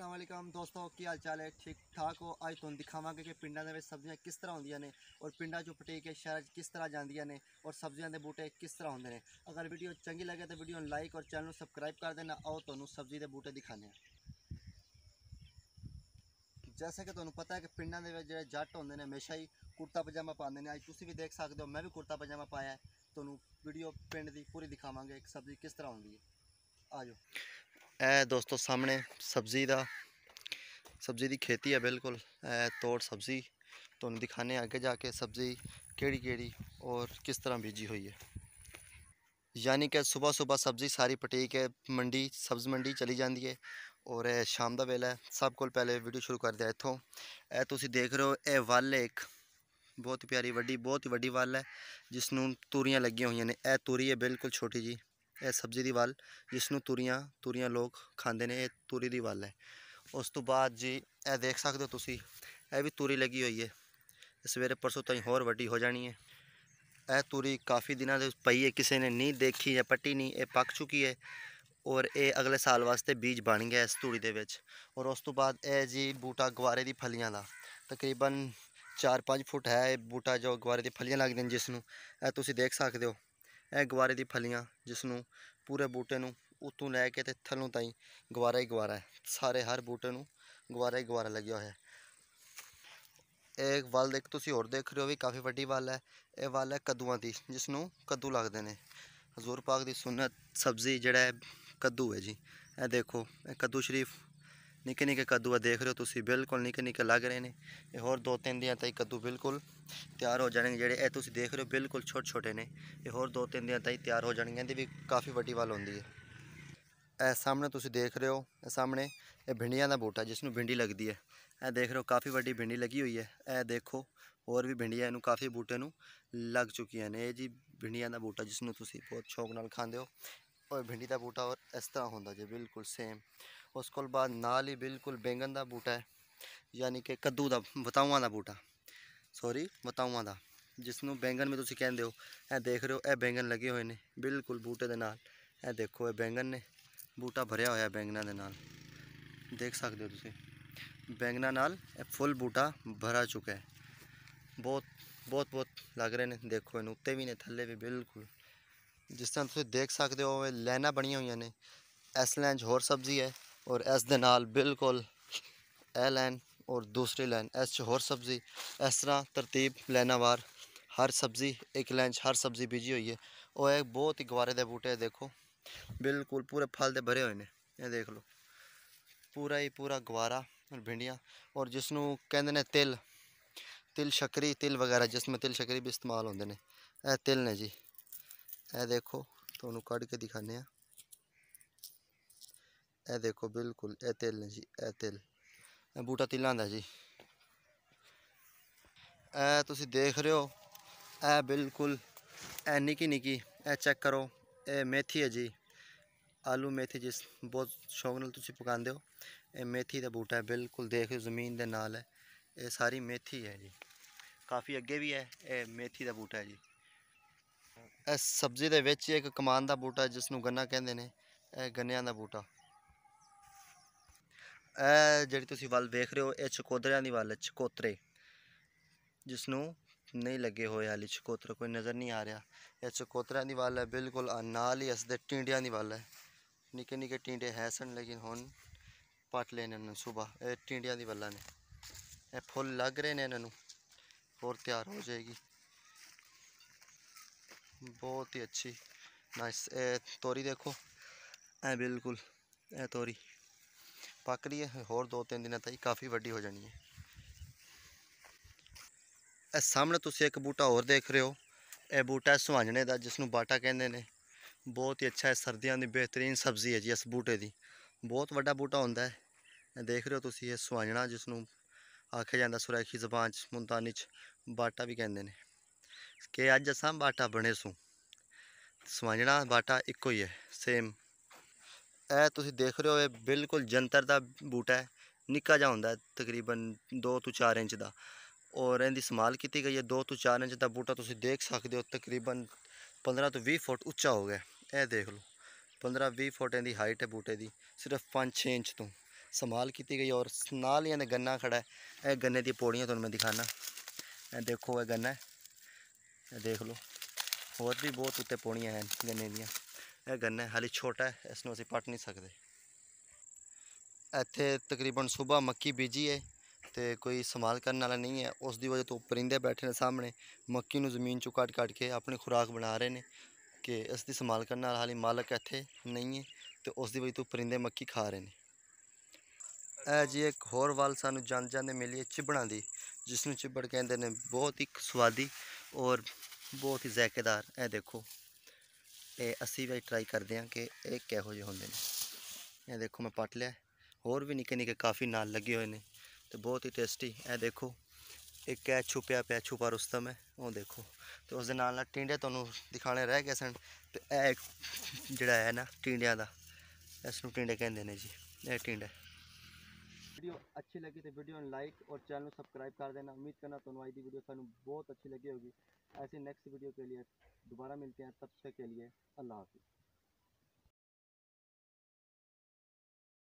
ਅਸਲਾਮ ਵਾਲੇਕਮ ਦੋਸਤੋ ਕੀ ਹਾਲ ਚਾਲ ਹੈ ਠੀਕ ਠਾਕ ਹੋ ਅੱਜ ਤੁਹਾਨੂੰ ਦਿਖਾਵਾਂਗੇ ਕਿ ਪਿੰਡਾਂ ਦੇ ਵਿੱਚ ਸਬਜ਼ੀਆਂ ਕਿਸ ਤਰ੍ਹਾਂ ਹੁੰਦੀਆਂ ਨੇ ਔਰ ਪਿੰਡਾਂ ਚੋਂ ਪਟੇ ਕੇ ਸ਼ਹਿਰ ਕਿਸ ਤਰ੍ਹਾਂ ਜਾਂਦੀਆਂ ਨੇ ਔਰ ਸਬਜ਼ੀਆਂ ਦੇ ਬੂਟੇ ਕਿਸ ਤਰ੍ਹਾਂ ਹੁੰਦੇ ਨੇ ਅਗਰ ਵੀਡੀਓ ਚੰਗੀ ਲੱਗੇ ਤਾਂ ਵੀਡੀਓ ਨੂੰ ਲਾਈਕ ਔਰ ਚੈਨਲ ਨੂੰ ਸਬਸਕ੍ਰਾਈਬ ਕਰ ਦੇਣਾ ਆਓ ਤੁਹਾਨੂੰ ਸਬਜ਼ੀ ਦੇ ਬੂਟੇ ਦਿਖਾਣੇ ਆ ਜੈਸਾ ਕਿ ਤੁਹਾਨੂੰ ਪਤਾ ਹੈ ਕਿ ਪਿੰਡਾਂ ਦੇ ਵਿੱਚ ਜਿਹੜੇ ਜੱਟ ਹੁੰਦੇ ਨੇ ਹਮੇਸ਼ਾ ਹੀ ਕੁਰਤਾ ਪਜਾਮਾ ਪਾਉਂਦੇ ਨੇ ਅੱਜ ਤੁਸੀਂ ਵੀ ਦੇਖ ਸਕਦੇ ਹੋ ਮੈਂ ਵੀ ਕੁਰਤਾ ਪਜਾਮਾ ਪਾਇਆ ਤੁਹਾਨੂੰ ਵੀਡੀਓ ਪਿੰਡ ਦੀ ਪੂਰੀ ਦਿਖਾਵਾਂਗੇ ਇੱਕ ਸਬਜ਼ੀ ਕਿਸ ਤਰ੍ਹਾਂ ਹੁੰਦੀ ਹੈ ਆਜੋ ਇਹ दोस्तों सामने सब्जी का सब्जी की खेती है बिल्कुल ਇਹ ਤੋੜ ਸਬਜ਼ੀ ਤੁਹਾਨੂੰ ਦਿਖਾਣੇ ਅੱਗੇ ਜਾ सब्जी केड़ी ਕਿਹੜੀ और किस तरह बीजी हुई है यानी कि सुबह सुबह सब्जी सारी पटीक है मंडी सब्ज़ मंडी चली जाती है और शाम का वेला सब को पहले वीडियो शुरू कर दिया इतों यह तुम देख रहे हो यह वल एक बहुत प्यारी वड्डी बहुत ही वड्डी वल है जिसनों तूरिया लगिया हुई ने यह तूरी है बिल्कुल छोटी जी ਇਹ ਸਬਜ਼ੀ ਦੀ ਵਾਲ ਜਿਸ ਨੂੰ ਤੁਰੀਆਂ ਤੁਰੀਆਂ ਲੋਕ ਖਾਂਦੇ ਨੇ ਇਹ ਤੁਰੀ ਦੀ ਵਾਲ ਹੈ ਉਸ ਤੋਂ ਬਾਅਦ ਜੀ ਇਹ ਦੇਖ ਸਕਦੇ ਹੋ ਤੁਸੀਂ ਇਹ ਵੀ ਤੁਰੀ ਲੱਗੀ ਹੋਈ ਹੈ ਸਵੇਰੇ ਪਰਸੋਂ ਤਾਈਂ ਹੋਰ ਵੱਡੀ ਹੋ ਜਾਣੀ ਹੈ ਇਹ ਤੁਰੀ ਕਾਫੀ ਦਿਨਾਂ ਦੇ ਪਈ ਹੈ ਕਿਸੇ ਨੇ ਨਹੀਂ ਦੇਖੀ ਜਾਂ ਪੱਟੀ ਨਹੀਂ ਇਹ ਪੱਕ ਚੁੱਕੀ ਹੈ ਔਰ ਇਹ ਅਗਲੇ ਸਾਲ ਵਾਸਤੇ ਬੀਜ ਬਣ ਗਿਆ ਇਸ ਤੂੜੀ ਦੇ ਵਿੱਚ ਔਰ ਉਸ ਤੋਂ ਬਾਅਦ ਇਹ ਜੀ ਬੂਟਾ ਗਵਾਰੇ ਦੀ ਫਲੀਆਂ ਦਾ ਤਕਰੀਬਨ 4-5 ਫੁੱਟ ਹੈ ਇਹ ਬੂਟਾ ਜੋ ਗਵਾਰੇ ਦੀ ਫਲੀਆਂ ਲੱਗਦੀਆਂ ਜਿਸ ਨੂੰ ਇਹ ਤੁਸੀਂ ਦੇਖ ਸਕਦੇ ਹੋ ਇਹ ਗਵਾਰੇ ਦੀ ਫਲੀਆਂ ਜਿਸ ਨੂੰ ਪੂਰੇ ਬੂਟੇ ਨੂੰ ਉਤੋਂ ਲੈ ਕੇ ਤੇ ਥੱਲੋਂ ਤਾਈਂ ਗਵਾਰਾ ਹੀ ਗਵਾਰਾ ਹੈ ਸਾਰੇ ਹਰ ਬੂਟੇ ਨੂੰ ਗਵਾਰਾ ਹੀ ਗਵਾਰਾ ਲੱਗਿਆ ਹੋਇਆ ਹੈ ਇਹ ਵਾਲ ਦੇਖ ਤੁਸੀਂ ਹੋਰ ਦੇਖ ਰਹੇ ਹੋ ਵੀ ਕਾਫੀ ਵੱਡੀ ਵਾਲ ਹੈ ਇਹ ਵਾਲ ਹੈ ਕੱਦੂਆਂ ਦੀ ਜਿਸ ਨੂੰ ਕੱਦੂ ਲੱਗਦੇ ਨੇ ਹਜ਼ੂਰ ਪਾਕ ਦੀ ਸੁਨਨਤ ਸਬਜ਼ੀ ਜਿਹੜਾ ਹੈ ਕੱਦੂ ਹੈ ਜੀ ਇਹ ਦੇਖੋ ਇਹ ਕੱਦੂ ਸ਼ਰੀਫ निक्के निक्के कद्दू देख रहे हो ਤੁਸੀਂ ਬਿਲਕੁਲ ਨਿੱਕੇ ਨਿੱਕੇ ਲੱਗ ਰਹੇ ਨੇ ਇਹ ਹੋਰ ਦੋ ਤਿੰਨ ਦਿਨਾਂ ਤਾਈਂ ਕੱਦੂ ਬਿਲਕੁਲ ਤਿਆਰ ਹੋ ਜਾਣਗੇ ਜਿਹੜੇ ਇਹ ਤੁਸੀਂ ਦੇਖ ਰਹੇ ਹੋ ਬਿਲਕੁਲ ਛੋਟੇ ਛੋਟੇ ਨੇ ਇਹ ਹੋਰ ਦੋ ਤਿੰਨ ਦਿਨਾਂ ਤਾਈਂ ਤਿਆਰ ਹੋ ਜਾਣਗੇ ਇਹਦੀ ਵੀ ਕਾਫੀ ਵੱਡੀ ਵਾਲ ਹੁੰਦੀ ਹੈ ਇਹ ਸਾਹਮਣੇ ਤੁਸੀਂ ਦੇਖ ਰਹੇ ਹੋ ਇਹ ਸਾਹਮਣੇ ਇਹ ਭਿੰਡੀਆਂ ਦਾ ਬੂਟਾ ਜਿਸ ਨੂੰ ਭਿੰਡੀ ਲੱਗਦੀ ਹੈ ਇਹ ਦੇਖ ਰਹੇ ਹੋ ਕਾਫੀ ਵੱਡੀ ਭਿੰਡੀ ਲੱਗੀ ਹੋਈ ਹੈ ਇਹ ਦੇਖੋ ਹੋਰ ਵੀ ਭਿੰਡੀਆਂ ਇਹਨੂੰ ਕਾਫੀ ਬੂਟੇ ਨੂੰ ਲੱਗ ਚੁੱਕੀਆਂ ਨੇ ਇਹ ਜੀ ਭਿੰਡੀਆਂ ਦਾ ਬੂਟਾ ਜਿਸ ਨੂੰ ਤੁਸੀਂ ਬਹੁਤ ਸ਼ੌਕ ਨਾਲ ਖਾਂਦੇ ਹੋ ਔਰ ਭਿੰਡੀ ਦਾ ਬੂਟਾ ਔਰ ਇਸ ਤਰ੍ਹਾਂ ਹੁੰਦਾ ਜੇ ਬਿਲਕੁਲ ਸੇਮ उसके बाद नाल ही बिल्कुल बैंगन का बूटा है ਯਾਨੀ ਕਿ ਕੱਦੂ ਦਾ ਬਤਾਊਆਂ ਦਾ ਬੂਟਾ ਸੌਰੀ ਬਤਾਊਆਂ ਦਾ ਜਿਸ ਨੂੰ ਬੈਂਗਨ ਵੀ ਤੁਸੀਂ ਕਹਿੰਦੇ ਹੋ ਇਹ ਦੇਖ ਰਹੇ ਹੋ ਇਹ ਬੈਂਗਨ ਲੱਗੇ ਹੋਏ ਨੇ ਬਿਲਕੁਲ ਬੂਟੇ ਦੇ ਨਾਲ ਇਹ ਦੇਖੋ ਇਹ ਬੈਂਗਨ ਨੇ ਬੂਟਾ ਭਰਿਆ ਹੋਇਆ ਬੈਂਗਨਾਂ ਦੇ ਨਾਲ ਦੇਖ ਸਕਦੇ ਹੋ ਤੁਸੀਂ ਬੈਂਗਨਾਂ ਨਾਲ ਇਹ ਫੁੱਲ ਬੂਟਾ ਭਰਾ ਚੁੱਕਾ ਹੈ ਬਹੁਤ ਬਹੁਤ ਬਹੁਤ ਲੱਗ ਰਹੇ ਨੇ ਦੇਖੋ ਇਹਨੂੰ ਉੱਤੇ ਵੀ ਨੇ ਥੱਲੇ ਵੀ ਬਿਲਕੁਲ ਜਿਸ ਤਰ੍ਹਾਂ ਤੁਸੀਂ ਦੇਖ ਸਕਦੇ ਹੋ ਇਹ ਲੈਣਾ ਬਣੀਆਂ ਹੋਈਆਂ ਨੇ ਐਸਲੈਂਜ ਹੋਰ ਸਬਜ਼ੀ ਹੈ और इस बिल्कुल ए लैन और दूसरी लाइन इस होर सब्जी इस तरह तरतीब लैना वार हर सब्जी एक लैन हर सब्जी बीजी हुई है और एक बहुत ही गुबारे के बूटे देखो बिल्कुल पूरे फल दे भरे हुए हैं ये देख लो पूरा ही पूरा गुबारा और भिंडिया और जिसनों कहें तिल तिल शकरी तिल वगैरह जिसमें तिल शकरी भी इस्तेमाल होंगे ने तिल ने जी ए देखो थोनू तो कड़ के दिखाने ਇਹ ਦੇਖੋ ਬਿਲਕੁਲ ਇਹ ਤਿਲ ਜੀ ਇਹ ਤਿਲ ਇਹ ਬੂਟਾ ਤਿਲਾਂ ਦਾ ਜੀ ਇਹ ਤੁਸੀਂ ਦੇਖ ਰਹੇ ਹੋ ਇਹ ਬਿਲਕੁਲ ਇਹ ਨਿੱਕੀ ਨਿੱਕੀ ਇਹ ਚੈੱਕ ਕਰੋ ਇਹ ਮੇਥੀ ਹੈ ਜੀ ਆਲੂ ਮੇਥੀ ਜਿਸ ਬਹੁਤ ਸ਼ੌਕ ਨਾਲ ਤੁਸੀਂ ਪਕਾਉਂਦੇ ਹੋ ਇਹ ਮੇਥੀ ਦਾ ਬੂਟਾ ਹੈ ਬਿਲਕੁਲ ਦੇਖ ਜ਼ਮੀਨ ਦੇ ਨਾਲ ਹੈ ਇਹ ਸਾਰੀ ਮੇਥੀ ਹੈ ਜੀ ਕਾਫੀ ਅੱਗੇ ਵੀ ਹੈ ਇਹ ਮੇਥੀ ਦਾ ਬੂਟਾ ਹੈ ਜੀ ਇਸ ਸਬਜ਼ੀ ਦੇ ਵਿੱਚ ਇੱਕ ਕਮਾਨ ਦਾ ਬੂਟਾ ਜਿਸ ਨੂੰ ਗੰਨਾ ਕਹਿੰਦੇ ਨੇ ਇਹ ਗੰਨਿਆਂ ਦਾ ਬੂਟਾ जी वल वेख रहे हो यह ये चकोदरिया वल चकोतरे जिसनों नहीं लगे हुए हाली चकोतरा कोई नज़र नहीं आ रहा यह चकोतरिया वल है बिल्कुल नाल ही इसके टीडिया वल है निके निके टीडे है सन लेकिन हूँ पट लेने सुबह टीडिया की वलों ने यह फुल लग रहे ने इन्हों और तैयार हो जाएगी बहुत ही अच्छी नाइस ए तोरी देखो ए बिल्कुल ए तोरी ਪੱਕ ਰਹੀ ਹੈ ਹੋਰ 2-3 ਦਿਨਾਂ ਤੱਕ ਕਾਫੀ ਵੱਡੀ ਹੋ ਜਾਣੀ ਹੈ ਇਹ ਸਾਹਮਣੇ ਤੁਸੀਂ ਇੱਕ ਬੂਟਾ ਹੋਰ ਦੇਖ ਰਹੇ ਹੋ ਇਹ ਬੂਟਾ ਸੁਹਾਂਜਣੇ ਦਾ ਜਿਸ ਨੂੰ ਬਾਟਾ ਕਹਿੰਦੇ ਨੇ ਬਹੁਤ ਹੀ ਅੱਛਾ ਹੈ ਸਰਦੀਆਂ ਦੀ ਬਿਹਤਰੀਨ ਸਬਜ਼ੀ ਹੈ ਜੀ ਇਸ ਬੂਟੇ ਦੀ ਬਹੁਤ ਵੱਡਾ ਬੂਟਾ ਹੁੰਦਾ ਹੈ ਇਹ ਦੇਖ ਰਹੇ ਹੋ ਤੁਸੀਂ ਇਹ ਸੁਹਾਂਜਣਾ ਜਿਸ ਨੂੰ ਆਖਿਆ ਜਾਂਦਾ ਸੁਰੈਖੀ ਜ਼ਬਾਨ 'ਚ ਮੁੰਤਾਨੀ 'ਚ ਬਾਟਾ ਵੀ ਕਹਿੰਦੇ ਨੇ ਕਿ ਅੱਜ ਅਸਾਂ ਬਾਟਾ ਬਣੇ ਸੂ ਸੁਹਾਂਜਣਾ ਬਾਟਾ ਇੱਕੋ ਹੀ ਹੈ ਸੇਮ ਇਹ ਤੁਸੀਂ ਦੇਖ ਰਹੇ ਹੋ ਇਹ ਬਿਲਕੁਲ ਜੰਤਰ ਦਾ ਬੂਟਾ ਹੈ ਨਿੱਕਾ ਜਿਹਾ ਹੁੰਦਾ ਤਕਰੀਬਨ 2 ਤੋਂ 4 ਇੰਚ ਦਾ ਔਰ ਇਹਦੀ ਸੰਭਾਲ ਕੀਤੀ ਗਈ ਹੈ 2 ਤੋਂ 4 ਇੰਚ ਦਾ ਬੂਟਾ ਤੁਸੀਂ ਦੇਖ ਸਕਦੇ ਹੋ ਤਕਰੀਬਨ 15 ਤੋਂ 20 ਫੁੱਟ ਉੱਚਾ ਹੋ ਗਿਆ ਇਹ ਦੇਖ ਲਓ 15-20 ਫੁੱਟ ਦੀ ਹਾਈਟ ਹੈ ਬੂਟੇ ਦੀ ਸਿਰਫ 5-6 ਇੰਚ ਤੋਂ ਸੰਭਾਲ ਕੀਤੀ ਗਈ ਔਰ ਨਾਲ ਹੀ ਇਹਨੇ ਗੰਨਾ ਖੜਾ ਹੈ ਇਹ ਗੰਨੇ ਦੀ ਪੌੜੀਆਂ ਤੁਹਾਨੂੰ ਮੈਂ ਦਿਖਾਣਾ ਇਹ ਦੇਖੋ ਇਹ ਗੰਨਾ ਇਹ ਦੇਖ ਲਓ ਹੋਰ ਵੀ ਬਹੁਤ ਉੱਤੇ ਪੌੜੀਆਂ ਹਨ ਗੰਨੇ ਦੀਆਂ ਇਹ ਗੰਨਾ ਹਾਲੇ ਛੋਟਾ ਹੈ ਇਸ ਨੂੰ ਅਸੀਂ ਪੱਟ ਨਹੀਂ ਸਕਦੇ ਇੱਥੇ ਤਕਰੀਬਨ ਸਵੇਰ ਮੱਕੀ ਬੀਜੀ ਹੈ ਤੇ ਕੋਈ ਸੰਭਾਲ ਕਰਨ ਵਾਲਾ ਨਹੀਂ ਹੈ ਉਸ ਦੀ ਵਜ੍ਹਾ ਤੋਂ ਪਰਿੰਦੇ ਬੈਠੇ ਨੇ ਸਾਹਮਣੇ ਮੱਕੀ ਨੂੰ ਜ਼ਮੀਨ ਚੋਂ ਕੱਟ ਕੱਟ ਕੇ ਆਪਣੀ ਖੁਰਾਕ ਬਣਾ ਰਹੇ ਨੇ ਕਿ ਇਸ ਦੀ ਸੰਭਾਲ ਕਰਨ ਵਾਲਾ ਹਾਲੇ ਮਾਲਕ ਇੱਥੇ ਨਹੀਂ ਹੈ ਤੇ ਉਸ ਦੀ ਵਜ੍ਹਾ ਤੋਂ ਪਰਿੰਦੇ ਮੱਕੀ ਖਾ ਰਹੇ ਨੇ ਇਹ ਜੀ ਇੱਕ ਹੋਰ ਵਾਲ ਸਾਨੂੰ ਜਾਂ ਜਾਂਦੇ ਮਿਲੀ ਹੈ ਚਿਬੜਾਂ ਦੀ ਜਿਸ ਨੂੰ ਚਿਬੜ ਕਹਿੰਦੇ ਨੇ ਬਹੁਤ ਹੀ ਸਵਾਦੀ ਔਰ ਬਹੁਤ ਹੀ ਜ਼ਾਇਕੇਦਾਰ ਇਹ ਦੇਖੋ ਇਹ 80 ਵਾਰੀ ਟਰਾਈ ਕਰਦੇ ਹਾਂ ਕਿ ਇਹ ਕਿਹੋ ਜਿਹੇ ਹੁੰਦੇ ਨੇ ਇਹ ਦੇਖੋ ਮੈਂ ਪੱਟ ਲਿਆ ਹੋਰ ਵੀ ਨਿੱਕੇ ਨਿੱਕੇ ਕਾਫੀ ਨਾਲ ਲੱਗੇ ਹੋਏ ਨੇ ਤੇ ਬਹੁਤ ਹੀ ਟੇਸਟੀ ਇਹ ਦੇਖੋ ਇੱਕ ਹੈ ਛੁਪਿਆ ਪਿਆ ਛੁਪਾ ਰੁਸਤਮ ਹੈ ਉਹ ਦੇਖੋ ਤੇ ਉਸ ਦੇ ਨਾਲ ਨਾਲ ਟਿੰਡੇ ਤੁਹਾਨੂੰ ਦਿਖਾਣੇ ਰਹਿ ਗਏ ਸਨ ਤੇ ਇਹ ਜਿਹੜਾ ਹੈ ਨਾ ਟਿੰਡਿਆਂ ਦਾ ਇਸ ਨੂੰ ਟਿੰਡੇ ਕਹਿੰਦੇ ਨੇ ਜੀ ਇਹ ਟਿੰਡੇ वीडियो अच्छी लगी तो वीडियो लाइक और चैनल सब्सक्राइब कर देना उम्मीद करना तो आई वीडियो सूँ बहुत अच्छी लगी होगी ऐसी नेक्स्ट वीडियो के लिए दोबारा मिलते हैं तब तक के लिए अल्लाह हाफिज़